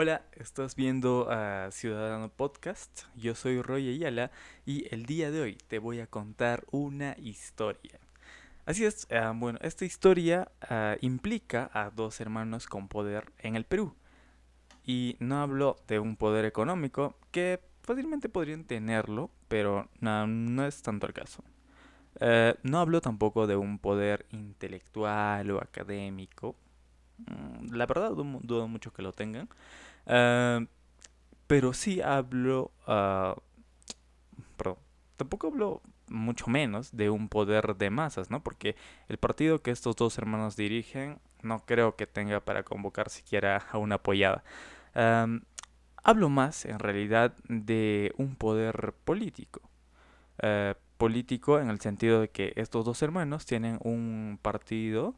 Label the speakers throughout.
Speaker 1: Hola, estás viendo Ciudadano Podcast. Yo soy Roy Ayala y el día de hoy te voy a contar una historia. Así es, ah, bueno, esta historia ah, implica a dos hermanos con poder en el Perú. Y no hablo de un poder económico, que fácilmente podrían tenerlo, pero no, es tanto el caso. Eh, no hablo tampoco de un poder intelectual o académico. Mm, la verdad dudo mucho que lo tengan. Em, pero sí hablo, ah, perdón, tampoco hablo mucho menos de un poder de masas, ¿no? Porque el partido que estos dos hermanos dirigen no creo que tenga para convocar siquiera a una apoyada. Em, hablo más, en realidad, de un poder político. Eh, político en el sentido de que estos dos hermanos tienen un partido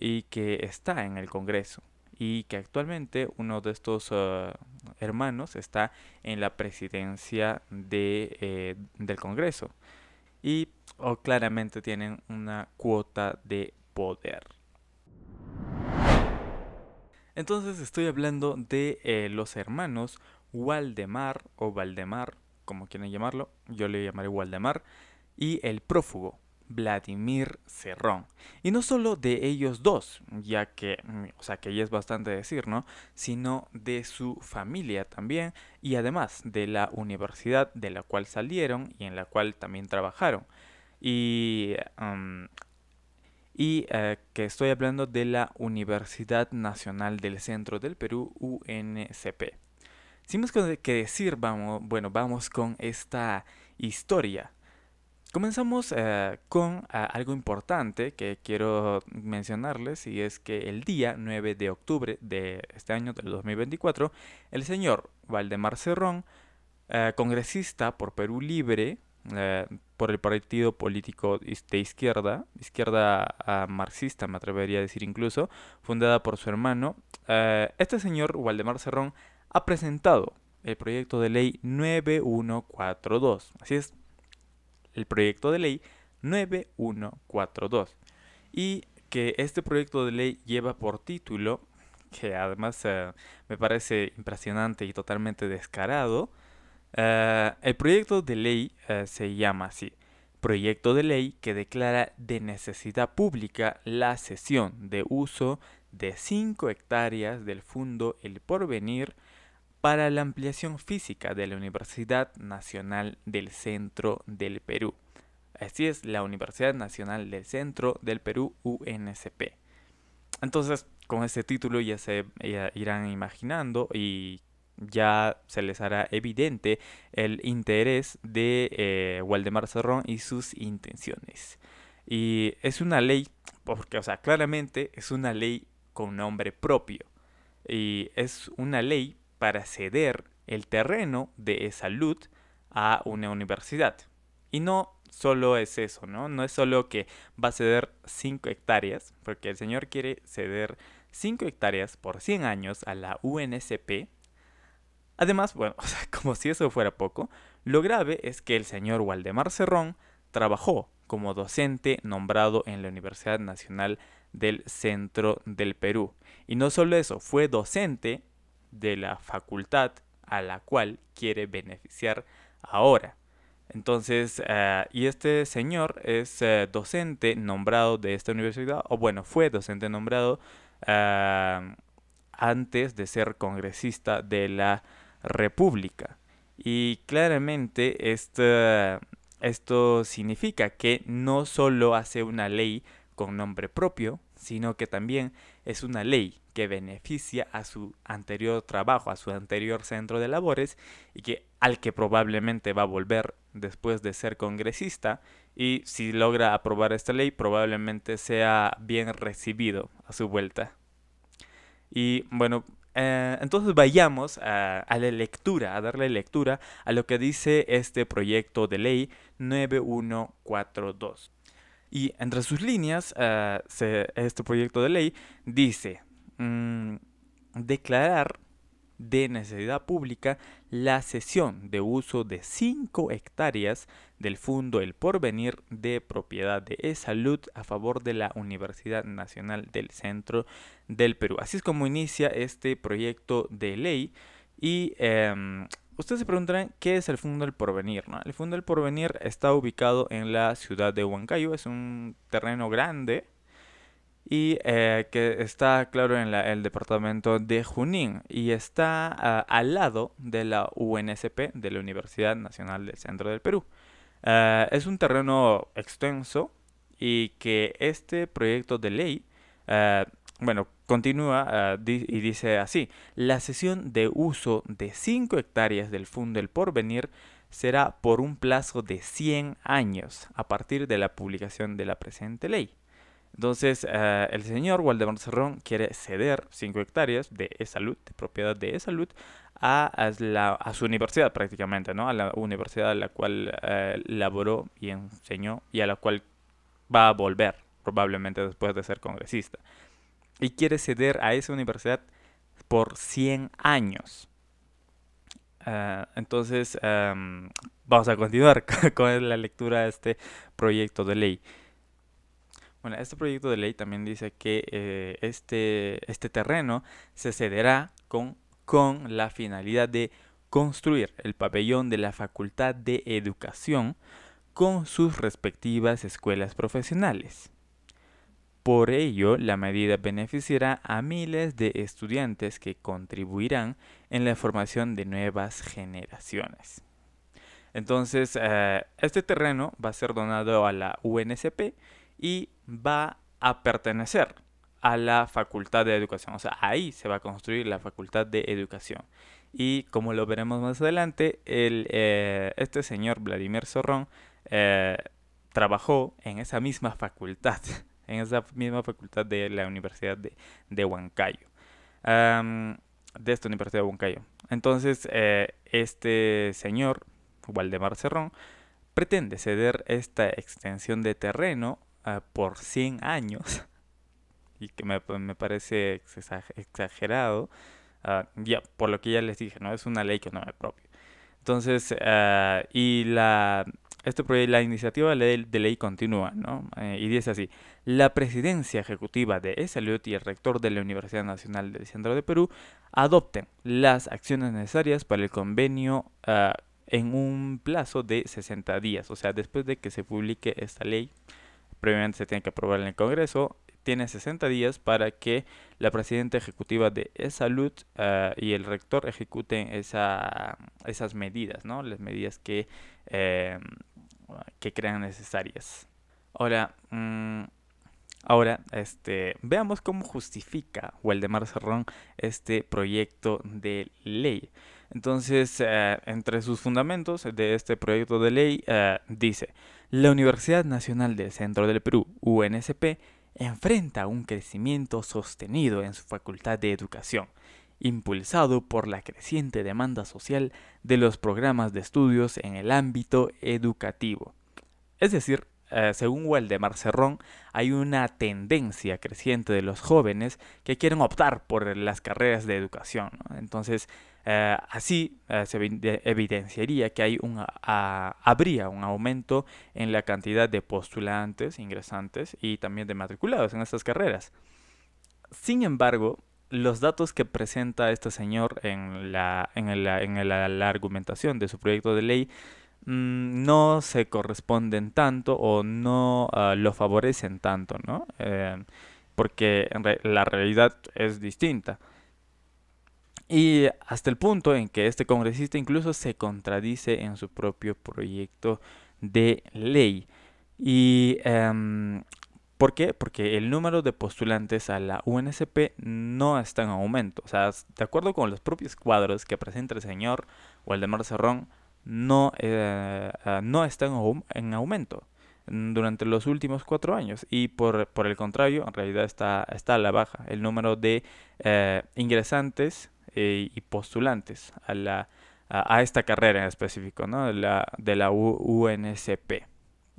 Speaker 1: y que está en el Congreso y que actualmente uno de estos ah, hermanos está en la presidencia de, eh, del Congreso y oh, claramente tienen una cuota de poder. Entonces estoy hablando de eh, los hermanos Waldemar o Valdemar, como quieren llamarlo, yo le llamaré Waldemar, y el prófugo. Vladimir Cerrón. Y no solo de ellos dos, ya que, mm, o sea, que ya es bastante decir, ¿no? Sino de su familia también y además de la universidad de la cual salieron y en la cual también trabajaron. Y, y eh, que estoy hablando de la Universidad Nacional del Centro del Perú, UNCP. Sin más que decir, vamos, bueno, vamos con esta historia Comenzamos eh, con eh, algo importante que quiero mencionarles y es que el día 9 de octubre de este año del 2024, el señor Valdemar Cerrón, eh, congresista por Perú Libre, por el partido político de izquierda, izquierda ah, marxista me atrevería a decir incluso, fundada por su hermano, este señor Valdemar Cerrón ha presentado el proyecto de ley 9142. Así es, el proyecto de ley 9142 y que este proyecto de ley lleva por título, que además eh, me parece impresionante y totalmente descarado, eh, el proyecto de ley eh, se llama así, proyecto de ley que declara de necesidad pública la cesión de uso de 5 hectáreas del Fondo El Porvenir para la ampliación física de la Universidad Nacional del Centro del Perú. Así es, la Universidad Nacional del Centro del Perú, UNCP. Entonces, con este título ya se irán imaginando y ya se les hará evidente el interés de eh, Waldemar Cerrón y sus intenciones. Y es una ley, porque, o sea, claramente es una ley con nombre propio. Y es una ley para ceder el terreno de salud a una universidad. Y no solo es eso, ¿no? No es solo que va a ceder 5 hectáreas, porque el señor quiere ceder 5 hectáreas por 100 años a la UNSP. Además, bueno, como si eso fuera poco, lo grave es que el señor Waldemar Cerrón trabajó como docente nombrado en la Universidad Nacional del Centro del Perú. Y no solo eso, fue docente de la facultad a la cual quiere beneficiar ahora. Entonces, eh, y este señor es eh, docente nombrado de esta universidad, o bueno, fue docente nombrado eh, antes de ser congresista de la República. Y claramente este, esto significa que no solo hace una ley con nombre propio, sino que también es una ley que beneficia a su anterior trabajo, a su anterior centro de labores y que al que probablemente va a volver después de ser congresista y si logra aprobar esta ley probablemente sea bien recibido a su vuelta. Y bueno, eh, entonces vayamos a, la lectura, a darle lectura a lo que dice este proyecto de ley 9142. Y entre sus líneas, eh, este proyecto de ley dice, Mm, declarar de necesidad pública la cesión de uso de 5 hectáreas del Fondo El Porvenir de Propiedad de e Salud a favor de la Universidad Nacional del Centro del Perú. Así es como inicia este proyecto de ley y em, ustedes se preguntarán qué es el Fondo El Porvenir. No? El Fondo El Porvenir está ubicado en la ciudad de Huancayo, es un terreno grande y eh, que está, claro, en el departamento de Junín y está ah, al lado de la UNSP, de la Universidad Nacional del Centro del Perú. Ah, es un terreno extenso y que este proyecto de ley, ah, bueno, continúa y dice así, la sesión de uso de 5 hectáreas del Fundo del Porvenir será por un plazo de 100 años a partir de la publicación de la presente ley. Entonces, ah, el señor Waldemar Cerrón quiere ceder 5 hectáreas de salud de propiedad de E-Salud, a, su universidad prácticamente, ¿no? A la universidad a la cual eh, laboró y enseñó y a la cual va a volver probablemente después de ser congresista. Y quiere ceder a esa universidad por 100 años. Ah, entonces, vamos a continuar con la lectura de este proyecto de ley. Bueno, este proyecto de ley también dice que eh, este, este, terreno se cederá con, la finalidad de construir el pabellón de la Facultad de Educación con sus respectivas escuelas profesionales. Por ello, la medida beneficiará a miles de estudiantes que contribuirán en la formación de nuevas generaciones. Entonces, eh, este terreno va a ser donado a la UNSP y va a pertenecer a la Facultad de Educación. O sea, ahí se va a construir la Facultad de Educación. Y como lo veremos más adelante, eh, este señor Vladimir Zorrón eh, trabajó en esa misma facultad, en esa misma facultad de la Universidad de, Huancayo. de esta Universidad de Huancayo. Entonces, eh, este señor, Waldemar Cerrón, pretende ceder esta extensión de terreno Ah, por 100 años, y que me, pues, me parece exagerado, ah, ya, por lo que ya les dije, ¿no? Es una ley que no es propia. Entonces, ah, y la, este proyecto, la iniciativa de, ley continúa, ¿no? Eh, y dice así, la presidencia ejecutiva de E-Salud y el rector de la Universidad Nacional del Centro de Perú adopten las acciones necesarias para el convenio en un plazo de 60 días, o sea, después de que se publique esta ley, previamente se tiene que aprobar en el Congreso, tiene 60 días para que la presidenta ejecutiva de Salud ah, y el rector ejecuten esa, esas medidas, ¿no? las medidas que, em, que crean necesarias. Ahora, mm, ahora este, veamos cómo justifica Waldemar Cerrón este proyecto de ley. Entonces, eh, entre sus fundamentos de este proyecto de ley eh, dice, la Universidad Nacional del Centro del Perú, UNSP, enfrenta un crecimiento sostenido en su Facultad de Educación, impulsado por la creciente demanda social de los programas de estudios en el ámbito educativo. Es decir, eh, según Waldemar Cerrón, hay una tendencia creciente de los jóvenes que quieren optar por las carreras de educación. Entonces, eh, así eh, se evidenciaría que hay un, habría un aumento en la cantidad de postulantes, ingresantes y también de matriculados en estas carreras. Sin embargo, los datos que presenta este señor en la, en argumentación de su proyecto de ley mm, no se corresponden tanto o no eh, lo favorecen tanto, ¿no? porque la realidad es distinta. Y hasta el punto en que este congresista incluso se contradice en su propio proyecto de ley. ¿Y em, por qué? Porque el número de postulantes a la UNSP no está en aumento. O sea, de acuerdo con los propios cuadros que presenta el señor Waldemar Cerrón, no, eh, ah, no está en, aumento durante los últimos cuatro años y por, el contrario en realidad está, está a la baja el número de eh, ingresantes eh, y postulantes a, la, esta carrera en específico, de la, de UNCP.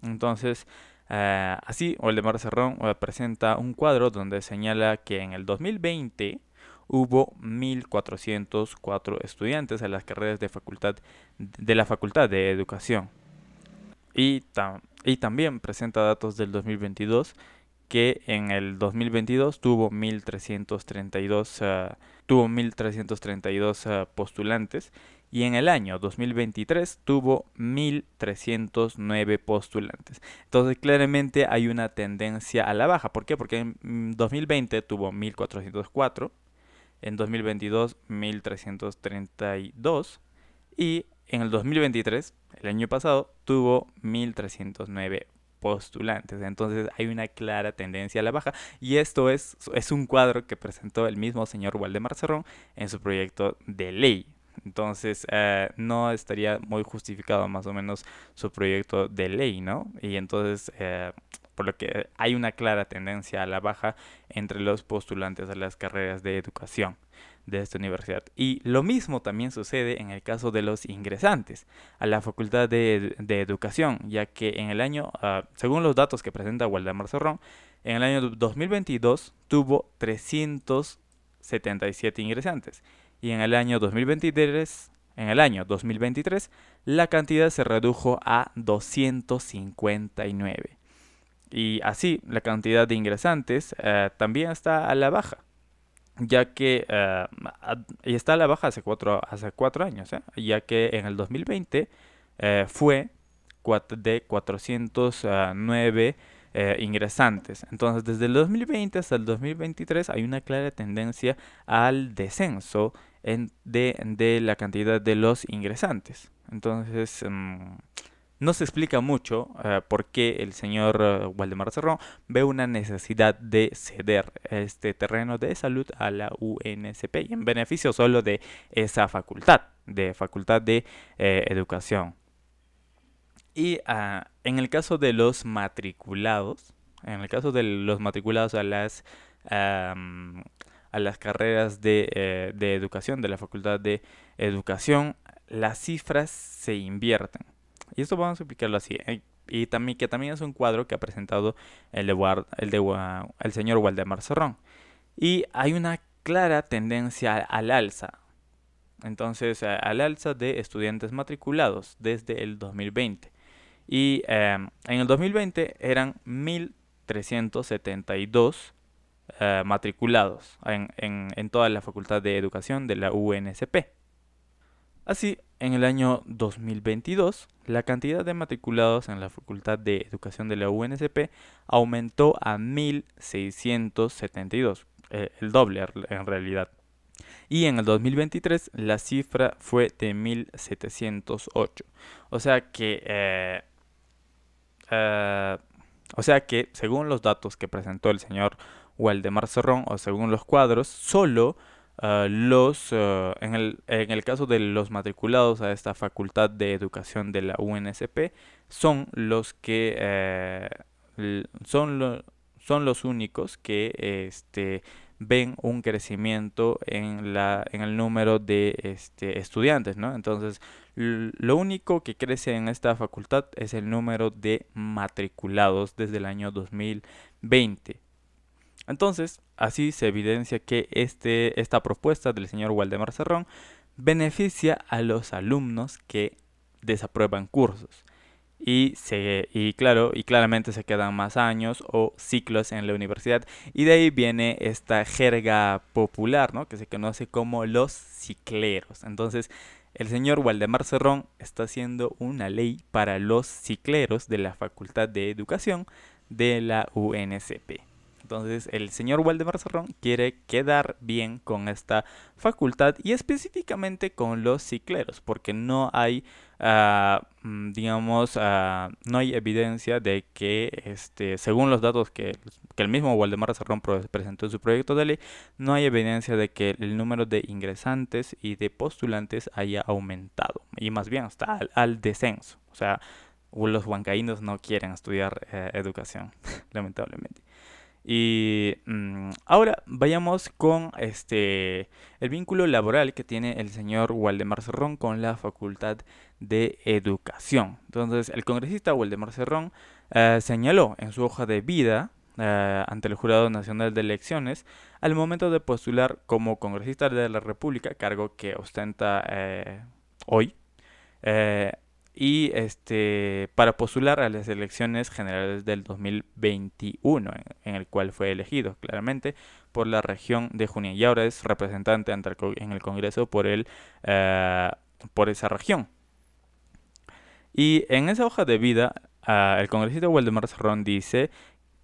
Speaker 1: Entonces, eh, así, Oldemar Cerrón eh, presenta un cuadro donde señala que en el 2020 hubo 1.404 estudiantes en las carreras de, facultad, de la Facultad de Educación. Y, y también presenta datos del 2022 que en el 2022 tuvo 1332 ah, tuvo 1332 ah, postulantes y en el año 2023 tuvo 1.309 postulantes. Entonces claramente hay una tendencia a la baja. ¿Por qué? Porque en 2020 tuvo 1.404, en 2022 1.332 y en el 2023, el año pasado, tuvo 1.309 postulantes. Entonces hay una clara tendencia a la baja y esto es, es un cuadro que presentó el mismo señor Waldemar Cerrón en su proyecto de ley. Entonces eh, no estaría muy justificado más o menos su proyecto de ley, ¿no? Y entonces... Eh, por lo que hay una clara tendencia a la baja entre los postulantes a las carreras de educación de esta universidad. Y lo mismo también sucede en el caso de los ingresantes a la Facultad de, Educación, ya que en el año, ah, según los datos que presenta Waldemar Cerrón, en el año 2022 tuvo 377 ingresantes y en el año 2023 en el año 2023, la cantidad se redujo a 259. Y así, la cantidad de ingresantes eh, también está a la baja ya que eh, está a la baja hace cuatro, hace cuatro años, ¿eh? ya que en el 2020 eh, fue de 409 ingresantes. Entonces, desde el 2020 hasta el 2023 hay una clara tendencia al descenso de, la cantidad de los ingresantes. Entonces, mm, no se explica mucho eh, por qué el señor eh, Waldemar Cerrón ve una necesidad de ceder este terreno de salud a la UNSP y en beneficio solo de esa facultad, de facultad de eh, educación. Y ah, en el caso de los matriculados, en el caso de los matriculados a las, a las carreras de, de educación, de la facultad de educación, las cifras se invierten. Y esto vamos a explicarlo así. Eh, y también, que también es un cuadro que ha presentado el, señor Waldemar Serrón. Y hay una clara tendencia al alza. Entonces, al alza de estudiantes matriculados desde el 2020. Y em, en el 2020 eran 1.372 eh, matriculados en, en toda la Facultad de Educación de la UNSP. Así, en el año 2022, la cantidad de matriculados en la Facultad de Educación de la UNCP aumentó a 1.672, eh, el doble en realidad. Y en el 2023 la cifra fue de 1.708. O sea que... Eh, eh, o sea que, según los datos que presentó el señor Waldemar Cerrón, o según los cuadros, solo eh, los, eh, en, el, caso de los matriculados a esta facultad de educación de la UNSP, son los que, eh, son, son los únicos que este, ven un crecimiento en, la, en el número de este, estudiantes, Entonces, lo único que crece en esta facultad es el número de matriculados desde el año 2020. Entonces, Así se evidencia que este, esta propuesta del señor Waldemar Cerrón beneficia a los alumnos que desaprueban cursos y, se, y claro y claramente se quedan más años o ciclos en la universidad y de ahí viene esta jerga popular ¿no? que se conoce como los cicleros entonces el señor Waldemar Cerrón está haciendo una ley para los cicleros de la Facultad de Educación de la UNCP entonces el señor Waldemar Zarrón quiere quedar bien con esta facultad y específicamente con los cicleros, porque no hay, ah, mm, digamos, ah, no hay evidencia de que, este, según los datos que, el mismo Waldemar Zarrón presentó en su proyecto de ley, no hay evidencia de que el número de ingresantes y de postulantes haya aumentado, y más bien está al, descenso. O sea, los huancaínos no quieren estudiar eh, educación, lamentablemente. Y mm, ahora vayamos con este el vínculo laboral que tiene el señor Waldemar Cerrón con la Facultad de Educación. Entonces, el congresista Waldemar Cerrón eh, señaló en su hoja de vida eh, ante el Jurado Nacional de Elecciones al momento de postular como congresista de la República, cargo que ostenta eh, hoy. Eh, y este, para postular a las elecciones generales del 2021, en, el cual fue elegido claramente por la región de Junín y ahora es representante en el Congreso por, eh, por esa región. Y en esa hoja de vida, ah, el congresista Waldemar Serrón dice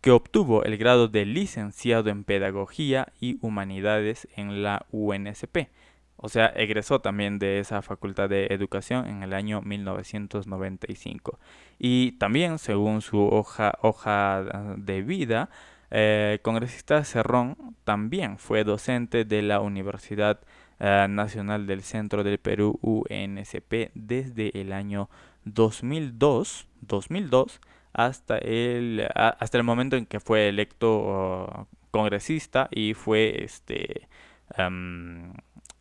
Speaker 1: que obtuvo el grado de licenciado en Pedagogía y Humanidades en la UNSP o sea, egresó también de esa Facultad de Educación en el año 1995. Y también, según su hoja, hoja ah, de vida, el eh, congresista Cerrón también fue docente de la Universidad ah, Nacional del Centro del Perú, UNCP, desde el año 2002, 2002 hasta, el, ah, hasta el momento en que fue electo oh, congresista y fue este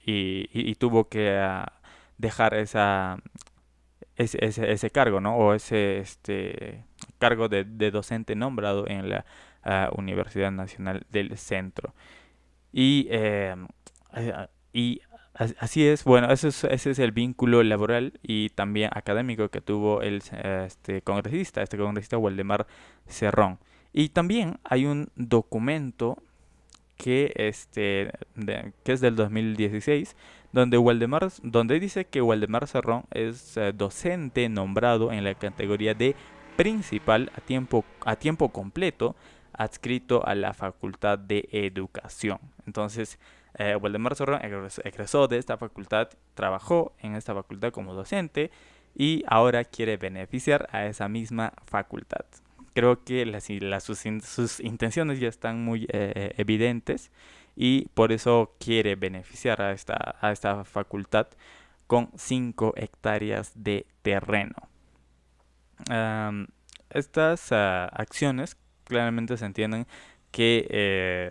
Speaker 1: y, tuvo que ah, dejar esa, ese, ese, cargo, ¿no? O ese este, cargo de, de docente nombrado en la ah, Universidad Nacional del Centro. Y, eh, ah, así es, bueno, ese es el vínculo laboral y también académico que tuvo el este congresista, este congresista Waldemar Cerrón. Y también hay un documento que, este, que es del 2016, donde, donde dice que Waldemar Serrón es eh, docente nombrado en la categoría de principal a tiempo, a tiempo completo adscrito a la Facultad de Educación. Entonces, eh, Waldemar Serrón egresó de esta facultad, trabajó en esta facultad como docente y ahora quiere beneficiar a esa misma facultad creo que las, sus, intenciones ya están muy eh, eh, evidentes y por eso quiere beneficiar a esta, facultad con 5 hectáreas de terreno. estas ah, acciones claramente se entienden que... Eh,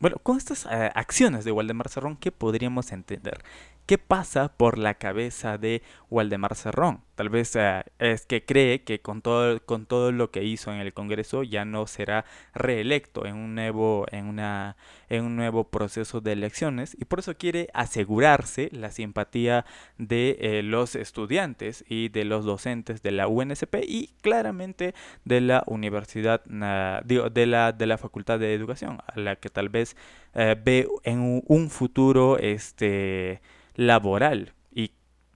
Speaker 1: bueno, con estas acciones de Waldemar Cerrón, ¿qué podríamos entender? ¿Qué pasa por la cabeza de Waldemar Cerrón? Tal vez eh, es que cree que con todo, con todo lo que hizo en el Congreso ya no será reelecto en un, nuevo, en, una, en un nuevo proceso de elecciones y por eso quiere asegurarse la simpatía de eh, los estudiantes y de los docentes de la UNSP y claramente de la Universidad, de la, de la Facultad de Educación, a la que tal vez eh, ve en un futuro este laboral y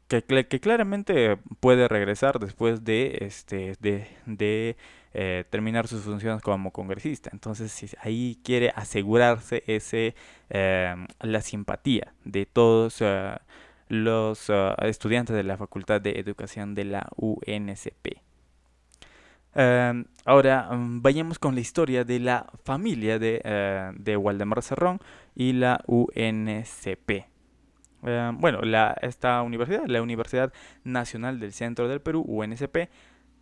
Speaker 1: que, claramente puede regresar después de, este, de, eh, terminar sus funciones como congresista. Entonces ahí quiere asegurarse ese, em, la simpatía de todos eh, los eh, estudiantes de la Facultad de Educación de la UNCP. Em, ahora mm, vayamos con la historia de la familia de, de Waldemar Cerrón y la UNCP. Eh, bueno, esta universidad, la Universidad Nacional del Centro del Perú, UNCP,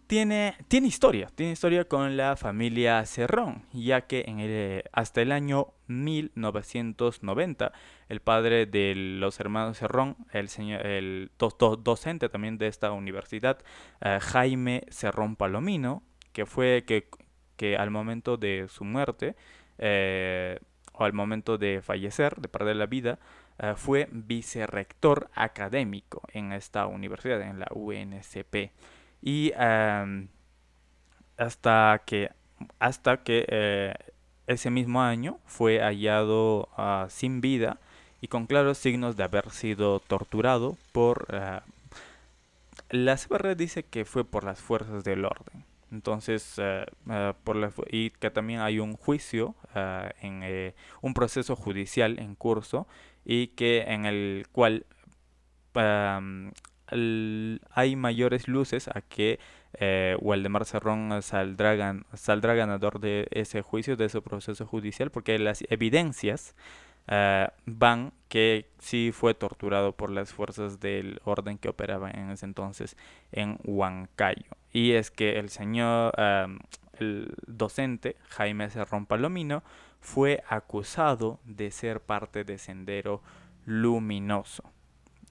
Speaker 1: tiene, tiene, historia, tiene historia con la familia Cerrón, ya que hasta el año 1990 el padre de los hermanos Cerrón, el, docente también de esta universidad, eh, Jaime Cerrón Palomino, que fue que, al momento de su muerte, eh, o al momento de fallecer, de perder la vida, eh, fue vicerrector académico en esta universidad, en la UNCP. Y em, hasta que, hasta que eh, ese mismo año fue hallado ah, sin vida y con claros signos de haber sido torturado por... Eh, la CBR dice que fue por las fuerzas del orden. Entonces, por la, y que también hay un juicio, en un proceso judicial en curso y que en el cual hay mayores luces a que eh, Waldemar Cerrón saldrá, saldrá, ganador de ese juicio, de ese proceso judicial, porque las evidencias eh, van que sí fue torturado por las fuerzas del orden que operaban en ese entonces en Huancayo. Y es que el señor, el docente Jaime Cerrón Palomino, fue acusado de ser parte de Sendero Luminoso.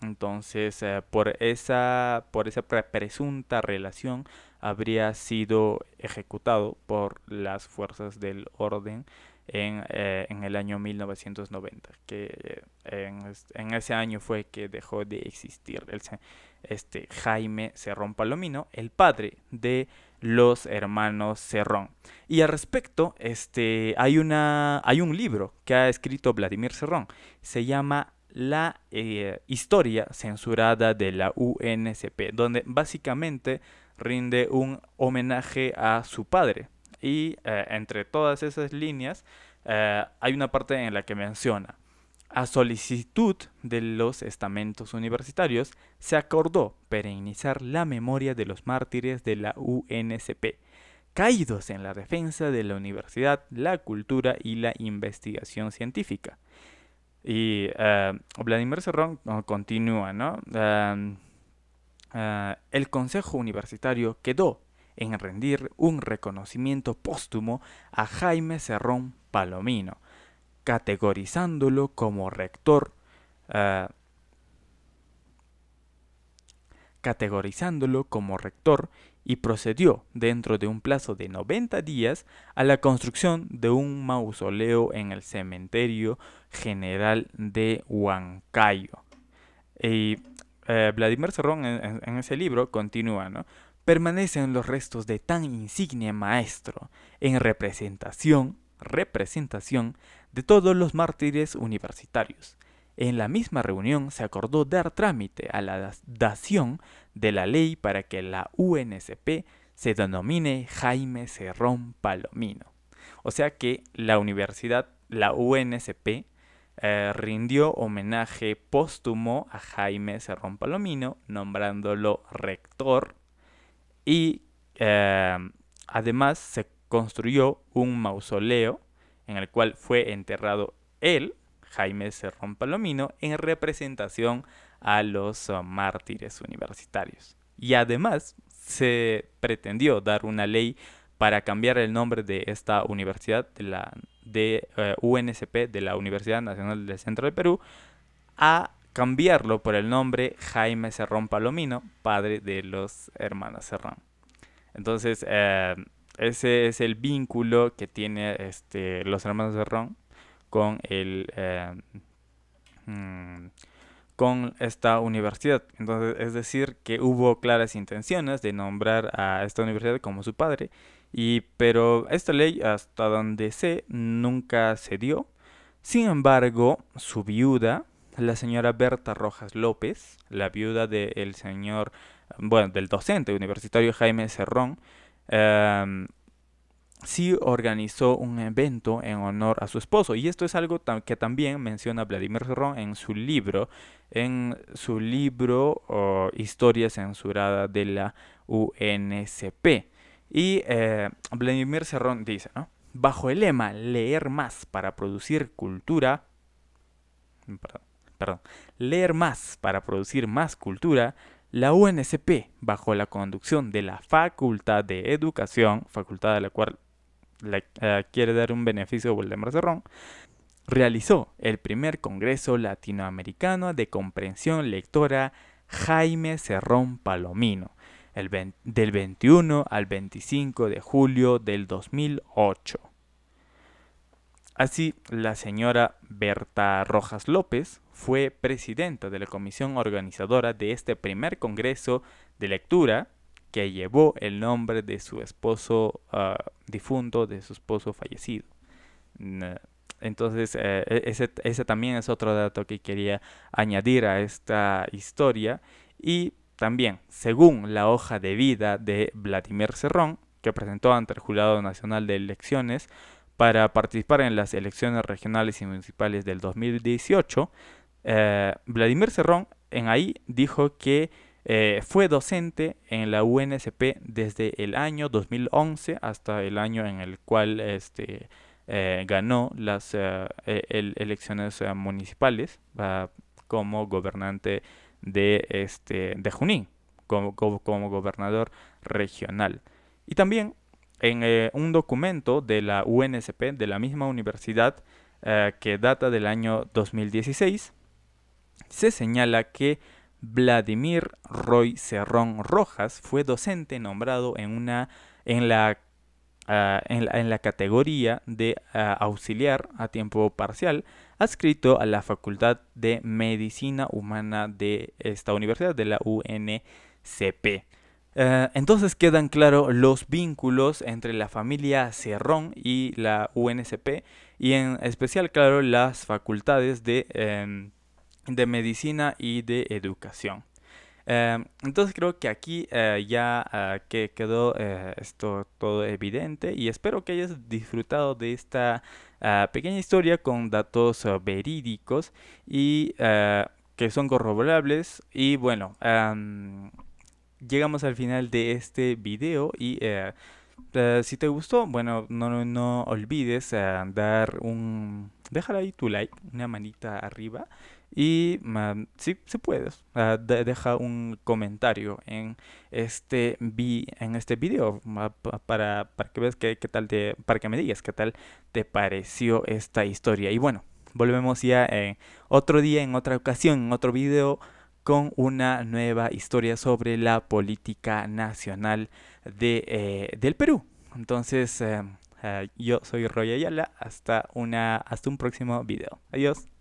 Speaker 1: Entonces, eh, por, esa, por esa presunta relación habría sido ejecutado por las fuerzas del orden en, eh, el año 1990, que eh, en, ese año fue que dejó de existir el, este Jaime Serrón Palomino, el padre de los hermanos Cerrón. Y al respecto, este, hay, una, hay un libro que ha escrito Vladimir Cerrón. Se llama La eh, historia censurada de la UNCP, donde básicamente rinde un homenaje a su padre. Y eh, entre todas esas líneas eh, hay una parte en la que menciona, a solicitud de los estamentos universitarios, se acordó perenizar la memoria de los mártires de la UNCP, caídos en la defensa de la universidad, la cultura y la investigación científica. Y eh, Vladimir Serrón continúa, ¿no? Em, eh, el Consejo Universitario quedó en rendir un reconocimiento póstumo a Jaime Serrón Palomino, categorizándolo como rector, eh, categorizándolo como rector y procedió dentro de un plazo de 90 días a la construcción de un mausoleo en el cementerio general de Huancayo. Y eh, Vladimir Serrón en, ese libro continúa, Permanecen los restos de tan insigne maestro en representación, representación de todos los mártires universitarios. En la misma reunión se acordó dar trámite a la dación de la ley para que la UNSP se denomine Jaime Serrón Palomino. O sea que la universidad, la UNSP, eh, rindió homenaje póstumo a Jaime Serrón Palomino, nombrándolo rector, y eh, además se construyó un mausoleo en el cual fue enterrado él, Jaime Serrón Palomino, en representación a los ah, mártires universitarios. Y además se pretendió dar una ley para cambiar el nombre de esta universidad, de la de, eh, UNCP, de la Universidad Nacional del Centro de Perú, a cambiarlo por el nombre Jaime Serrón Palomino, padre de los hermanos Serrón. Entonces, eh, ese es el vínculo que tiene este, los hermanos Serrón con el eh, mm, con esta universidad. Entonces, es decir, que hubo claras intenciones de nombrar a esta universidad como su padre. pero esta ley, hasta donde sé, nunca se dio. Sin embargo, su viuda, la señora Berta Rojas López, la viuda del señor, bueno, del docente universitario Jaime Cerrón, Em, sí organizó un evento en honor a su esposo. Y esto es algo que también menciona Vladimir Serrón en su libro, en su libro Historia Censurada de la UNCP. Y eh, Vladimir Cerrón dice, Bajo el lema leer más para producir cultura, perdón, leer más para producir más cultura, la UNCP, bajo la conducción de la Facultad de Educación, facultad a la cual eh, quiere dar un beneficio Voldemar Cerrón, realizó el primer Congreso Latinoamericano de Comprensión Lectora Jaime Cerrón Palomino, del 21 al 25 de julio del 2008. Así, la señora Berta Rojas López, fue presidenta de la comisión organizadora de este primer congreso de lectura que llevó el nombre de su esposo ah, difunto, de su esposo fallecido. Entonces, eh, e, ese, también es otro dato que quería añadir a esta historia. Y también, según la hoja de vida de Vladimir Cerrón, que presentó ante el Jurado Nacional de Elecciones para participar en las elecciones regionales y municipales del 2018, eh, Vladimir Cerrón en ahí dijo que eh, fue docente en la UNSP desde el año 2011 hasta el año en el cual este, eh, ganó las e, elecciones municipales ah, como gobernante de, este, Junín, como, gobernador regional. Y también en un documento de la UNSP, de la misma universidad, que data del año 2016, se señala que Vladimir Roy Cerrón Rojas fue docente nombrado en, una, en, la, ah, en, la, categoría de ah, auxiliar a tiempo parcial adscrito a la Facultad de Medicina Humana de esta universidad, de la UNCP. Ah, entonces quedan claros los vínculos entre la familia Cerrón y la UNCP y en especial claro las facultades de... Em, de medicina y de educación. Em, entonces creo que aquí eh, ya eh, que quedó eh, esto todo evidente y espero que hayas disfrutado de esta pequeña historia con datos verídicos y que son corroborables y bueno em, llegamos al final de este video y si te gustó, bueno, no, olvides dar un... Dejar ahí tu like, una manita arriba y si, puedes, deja un comentario en este, vi, en este video para, que qué tal te, para que me digas qué tal te pareció esta historia. Y bueno, volvemos ya en otro día, en otra ocasión, en otro video con una nueva historia sobre la política nacional de, eh, del Perú. Entonces, eh, eh, yo soy Roy Ayala. Hasta, una, hasta un próximo video. Adiós.